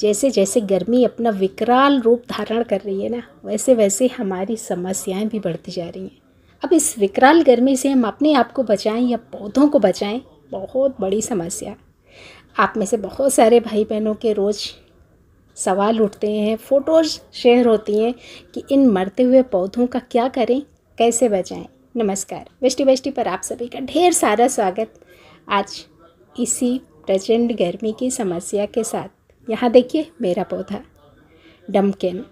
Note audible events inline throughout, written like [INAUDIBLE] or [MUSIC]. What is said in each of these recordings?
जैसे जैसे गर्मी अपना विकराल रूप धारण कर रही है ना वैसे वैसे हमारी समस्याएं भी बढ़ती जा रही हैं अब इस विकराल गर्मी से हम अपने आप को बचाएं या पौधों को बचाएं बहुत बड़ी समस्या आप में से बहुत सारे भाई बहनों के रोज़ सवाल उठते हैं फ़ोटोज़ शेयर होती हैं कि इन मरते हुए पौधों का क्या करें कैसे बचाएं नमस्कार वेस्टी वेस्टी पर आप सभी का ढेर सारा स्वागत आज इसी प्रचंड गर्मी की समस्या के साथ यहाँ देखिए मेरा पौधा डमकेन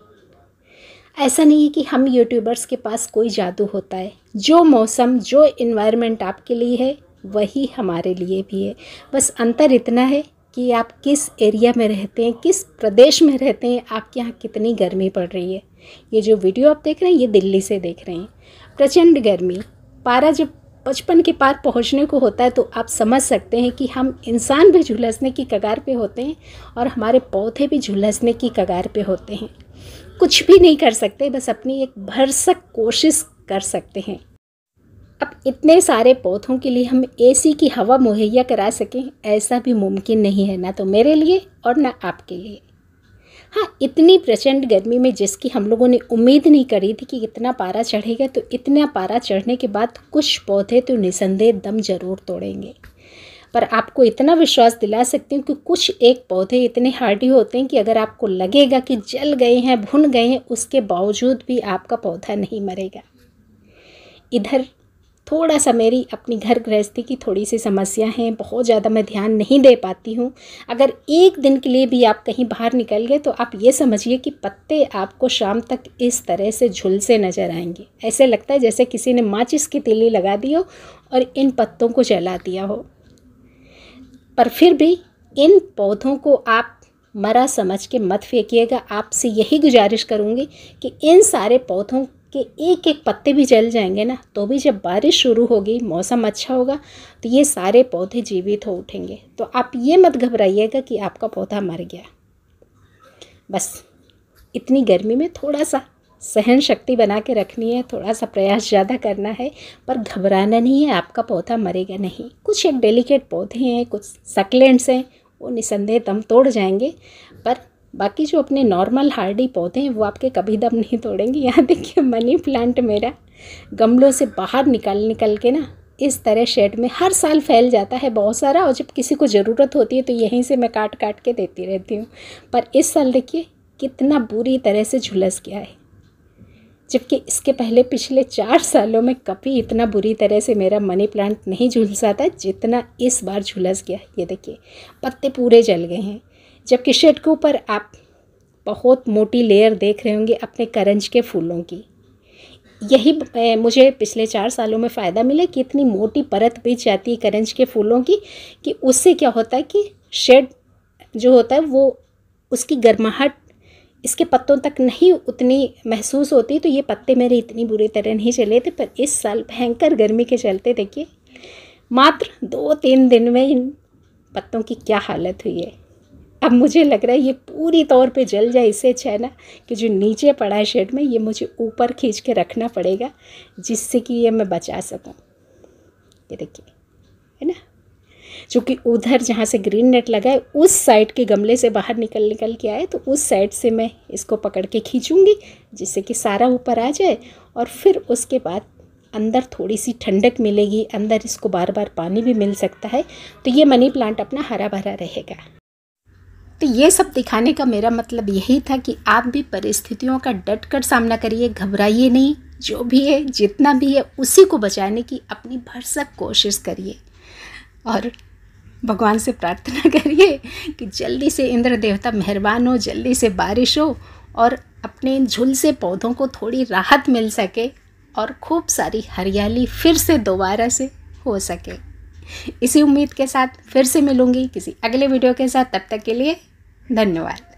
ऐसा नहीं है कि हम यूट्यूबर्स के पास कोई जादू होता है जो मौसम जो इन्वायरमेंट आपके लिए है वही हमारे लिए भी है बस अंतर इतना है कि आप किस एरिया में रहते हैं किस प्रदेश में रहते हैं आपके यहाँ कितनी गर्मी पड़ रही है ये जो वीडियो आप देख रहे हैं ये दिल्ली से देख रहे हैं प्रचंड गर्मी पारा जब पचपन के पार पहुंचने को होता है तो आप समझ सकते हैं कि हम इंसान भी झुलसने की कगार पे होते हैं और हमारे पौधे भी झुलसने की कगार पे होते हैं कुछ भी नहीं कर सकते बस अपनी एक भरसक कोशिश कर सकते हैं अब इतने सारे पौधों के लिए हम एसी की हवा मुहैया करा सकें ऐसा भी मुमकिन नहीं है ना तो मेरे लिए और ना आपके लिए हाँ इतनी प्रचंड गर्मी में जिसकी हम लोगों ने उम्मीद नहीं करी थी कि इतना पारा चढ़ेगा तो इतना पारा चढ़ने के बाद कुछ पौधे तो निसंदेह दम जरूर तोड़ेंगे पर आपको इतना विश्वास दिला सकती हूँ कि कुछ एक पौधे इतने हार्डी होते हैं कि अगर आपको लगेगा कि जल गए हैं भुन गए हैं उसके बावजूद भी आपका पौधा नहीं मरेगा इधर थोड़ा सा मेरी अपनी घर गृहस्थी की थोड़ी सी समस्या है बहुत ज़्यादा मैं ध्यान नहीं दे पाती हूँ अगर एक दिन के लिए भी आप कहीं बाहर निकल गए तो आप ये समझिए कि पत्ते आपको शाम तक इस तरह से झुलसे नज़र आएंगे ऐसे लगता है जैसे किसी ने माचिस की तिली लगा दी हो और इन पत्तों को जला दिया हो पर फिर भी इन पौधों को आप मरा समझ के मत फेंकिएगा आपसे यही गुजारिश करूँगी कि इन सारे पौधों के एक एक पत्ते भी जल जाएंगे ना तो भी जब बारिश शुरू होगी मौसम अच्छा होगा तो ये सारे पौधे जीवित हो उठेंगे तो आप ये मत घबराइएगा कि आपका पौधा मर गया बस इतनी गर्मी में थोड़ा सा सहन शक्ति बना के रखनी है थोड़ा सा प्रयास ज़्यादा करना है पर घबराना नहीं है आपका पौधा मरेगा नहीं कुछ एक डेलिकेट पौधे हैं कुछ सकलेंट्स हैं वो निसंदेह दम तोड़ जाएंगे पर बाकी जो अपने नॉर्मल हार्डी पौधे हैं वो आपके कभी दम नहीं तोड़ेंगे यहाँ देखिए मनी प्लांट मेरा गमलों से बाहर निकाल निकल के ना इस तरह शेड में हर साल फैल जाता है बहुत सारा और जब किसी को ज़रूरत होती है तो यहीं से मैं काट काट के देती रहती हूँ पर इस साल देखिए कितना बुरी तरह से झुलस गया है जबकि इसके पहले पिछले चार सालों में कभी इतना बुरी तरह से मेरा मनी प्लांट नहीं झुलसा था जितना इस बार झुलस गया ये देखिए पत्ते पूरे जल गए हैं जबकि शेड के ऊपर आप बहुत मोटी लेयर देख रहे होंगे अपने करंज के फूलों की यही मुझे पिछले चार सालों में फ़ायदा मिला कि इतनी मोटी परत बिछ जाती है करंज के फूलों की कि उससे क्या होता है कि शेड जो होता है वो उसकी गर्माहट इसके पत्तों तक नहीं उतनी महसूस होती तो ये पत्ते मेरे इतनी बुरी तरह नहीं चले थे पर इस साल भयंकर गर्मी के चलते देखिए मात्र दो तीन दिन में इन पत्तों की क्या हालत हुई है अब मुझे लग रहा है ये पूरी तौर पे जल जाए इससे अच्छा है ना कि जो नीचे पड़ा है शेड में ये मुझे ऊपर खींच के रखना पड़ेगा जिससे कि ये मैं बचा सकूँ ये देखिए है ना चूँकि उधर जहाँ से ग्रीन नेट लगा है उस साइड के गमले से बाहर निकल निकल के आए तो उस साइड से मैं इसको पकड़ के खींचूँगी जिससे कि सारा ऊपर आ जाए और फिर उसके बाद अंदर थोड़ी सी ठंडक मिलेगी अंदर इसको बार बार पानी भी मिल सकता है तो ये मनी प्लांट अपना हरा भरा रहेगा तो ये सब दिखाने का मेरा मतलब यही था कि आप भी परिस्थितियों का डट कर सामना करिए घबराइए नहीं जो भी है जितना भी है उसी को बचाने की अपनी भरसक कोशिश करिए और भगवान से प्रार्थना [LAUGHS] करिए कि जल्दी से इंद्र देवता मेहरबान हो जल्दी से बारिश हो और अपने झुलसे पौधों को थोड़ी राहत मिल सके और खूब सारी हरियाली फिर से दोबारा से हो सके इसी उम्मीद के साथ फिर से मिलूंगी किसी अगले वीडियो के साथ तब तक के लिए धन्यवाद